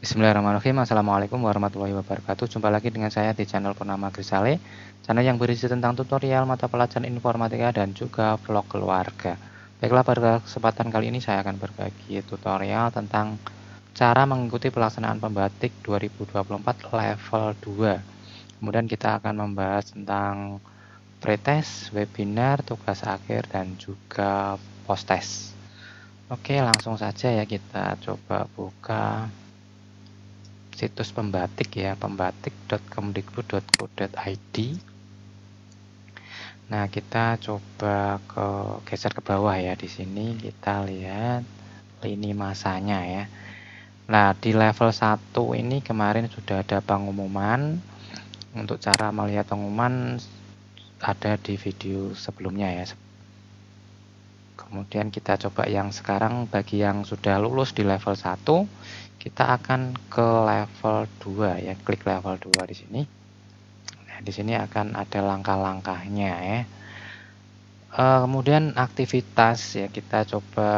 Bismillahirrahmanirrahim Assalamualaikum warahmatullahi wabarakatuh Jumpa lagi dengan saya di channel Purnama Grisale Channel yang berisi tentang tutorial mata pelajaran informatika dan juga vlog keluarga Baiklah pada kesempatan kali ini saya akan berbagi tutorial tentang Cara mengikuti pelaksanaan pembatik 2024 level 2 Kemudian kita akan membahas tentang pretest, webinar, tugas akhir, dan juga post test Oke langsung saja ya kita coba buka situs pembatik ya pembatik.kemdikbud.go.id Nah, kita coba ke geser ke bawah ya di sini kita lihat lini masanya ya. Nah, di level 1 ini kemarin sudah ada pengumuman. Untuk cara melihat pengumuman ada di video sebelumnya ya. Kemudian kita coba yang sekarang bagi yang sudah lulus di level 1 kita akan ke level 2 ya klik level 2 di sini nah di sini akan ada langkah-langkahnya ya e, kemudian aktivitas ya kita coba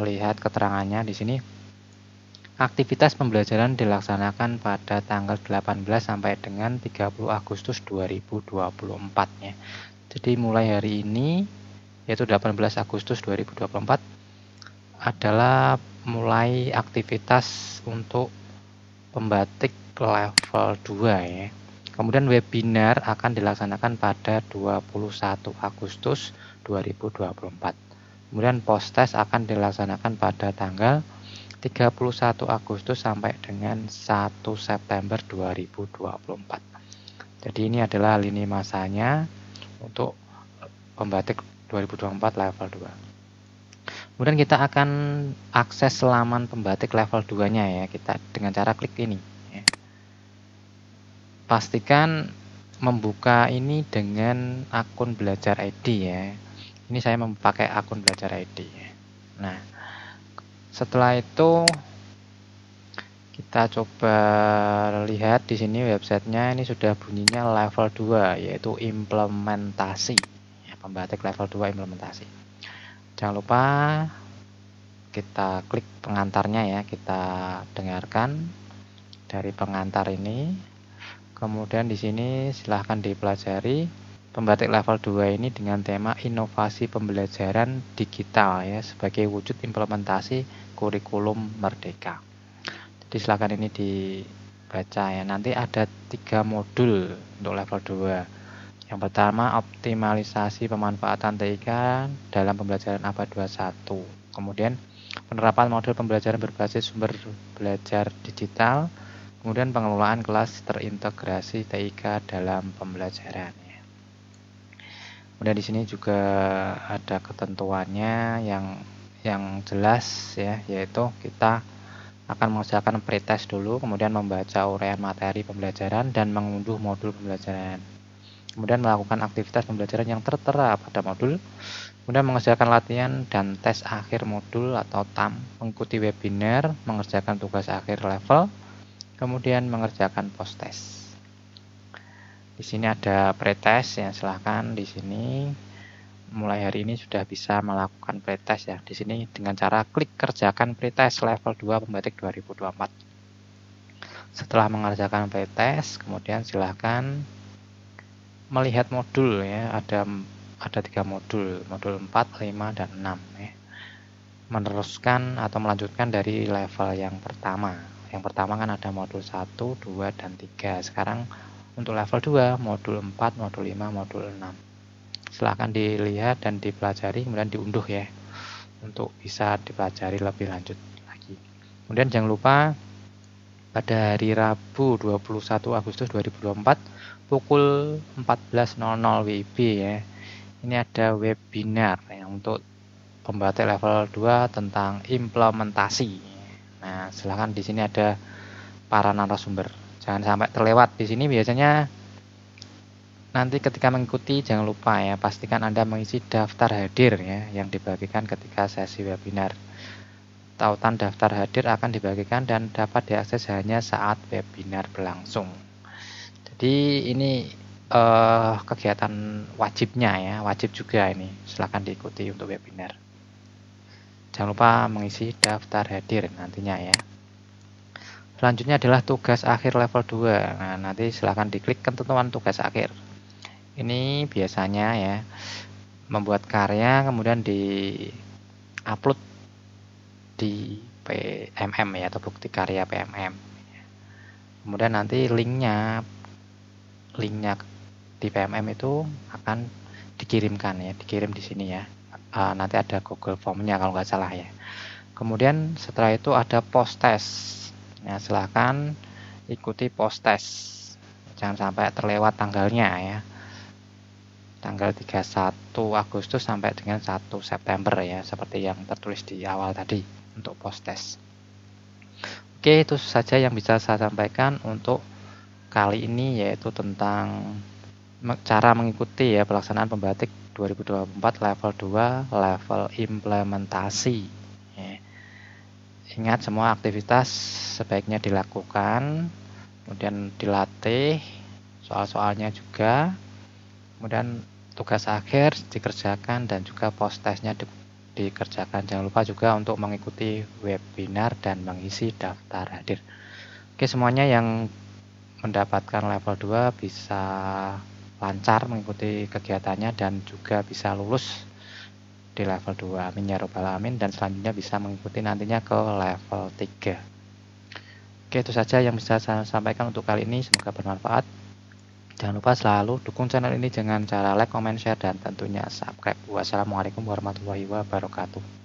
lihat keterangannya di sini Aktivitas pembelajaran dilaksanakan pada tanggal 18 sampai dengan 30 Agustus 2024 ya. Jadi mulai hari ini yaitu 18 Agustus 2024 adalah mulai aktivitas untuk pembatik level 2 ya. Kemudian webinar akan dilaksanakan pada 21 Agustus 2024. Kemudian post test akan dilaksanakan pada tanggal 31 Agustus sampai dengan 1 September 2024. Jadi ini adalah lini masanya untuk pembatik 2024 level 2. Kemudian kita akan akses laman pembatik level 2-nya ya, kita dengan cara klik ini. Ya. Pastikan membuka ini dengan akun belajar ID ya. Ini saya memakai akun belajar ID. Ya. Nah, setelah itu kita coba lihat di sini websitenya ini sudah bunyinya level 2 yaitu implementasi ya, pembatik level 2 implementasi jangan lupa kita klik pengantarnya ya kita dengarkan dari pengantar ini kemudian di sini silahkan dipelajari pembatik level 2 ini dengan tema inovasi pembelajaran digital ya sebagai wujud implementasi kurikulum merdeka jadi silahkan ini dibaca ya nanti ada tiga modul untuk level 2 yang pertama, optimalisasi pemanfaatan TIK dalam pembelajaran abad 21. Kemudian, penerapan model pembelajaran berbasis sumber belajar digital. Kemudian, pengelolaan kelas terintegrasi TIK dalam pembelajaran. Ya. Kemudian di sini juga ada ketentuannya yang yang jelas ya, yaitu kita akan mengerjakan pretest dulu, kemudian membaca uraian materi pembelajaran dan mengunduh modul pembelajaran kemudian melakukan aktivitas pembelajaran yang tertera pada modul, kemudian mengerjakan latihan dan tes akhir modul atau TAM, mengikuti webinar, mengerjakan tugas akhir level, kemudian mengerjakan post test. Di sini ada pretest ya, silahkan di sini mulai hari ini sudah bisa melakukan pretest ya. Di sini dengan cara klik kerjakan pretest level 2 pembatik 2024. Setelah mengerjakan pretest, kemudian silahkan melihat modul ya ada ada tiga modul modul 4 5 dan 6 ya meneruskan atau melanjutkan dari level yang pertama yang pertama kan ada modul 1 2 dan 3 sekarang untuk level 2 modul 4 modul 5 modul 6 silahkan dilihat dan dipelajari kemudian diunduh ya untuk bisa dipelajari lebih lanjut lagi kemudian jangan lupa pada hari Rabu 21 Agustus 2024 pukul 14.00 WIB ya. Ini ada webinar yang untuk pembatik level 2 tentang implementasi. Nah, silahkan di sini ada para narasumber. Jangan sampai terlewat di sini biasanya nanti ketika mengikuti jangan lupa ya pastikan Anda mengisi daftar hadir ya yang dibagikan ketika sesi webinar. Tautan daftar hadir akan dibagikan dan dapat diakses hanya saat webinar berlangsung. Jadi ini eh, kegiatan wajibnya ya, wajib juga ini. Silahkan diikuti untuk webinar. Jangan lupa mengisi daftar hadir nantinya ya. Selanjutnya adalah tugas akhir level 2. Nah, nanti silahkan diklik ketentuan tugas akhir. Ini biasanya ya membuat karya kemudian di upload di PMM ya atau bukti karya PMM. Kemudian nanti linknya linknya di PMM itu akan dikirimkan ya, dikirim di sini ya. E, nanti ada Google Formnya kalau nggak salah ya. Kemudian setelah itu ada post test. Nah, silahkan ikuti post test. Jangan sampai terlewat tanggalnya ya tanggal 31 Agustus sampai dengan 1 September ya seperti yang tertulis di awal tadi untuk post test. Oke, itu saja yang bisa saya sampaikan untuk kali ini yaitu tentang cara mengikuti ya pelaksanaan pembatik 2024 level 2 level implementasi. Ya. Ingat semua aktivitas sebaiknya dilakukan, kemudian dilatih, soal-soalnya juga, kemudian tugas akhir dikerjakan dan juga post testnya dikerjakan. Jangan lupa juga untuk mengikuti webinar dan mengisi daftar hadir. Oke, semuanya yang mendapatkan level 2 bisa lancar mengikuti kegiatannya dan juga bisa lulus di level 2 amin ya robbal alamin dan selanjutnya bisa mengikuti nantinya ke level 3 oke itu saja yang bisa saya sampaikan untuk kali ini semoga bermanfaat Jangan lupa selalu dukung channel ini dengan cara like, comment, share, dan tentunya subscribe. Wassalamualaikum warahmatullahi wabarakatuh.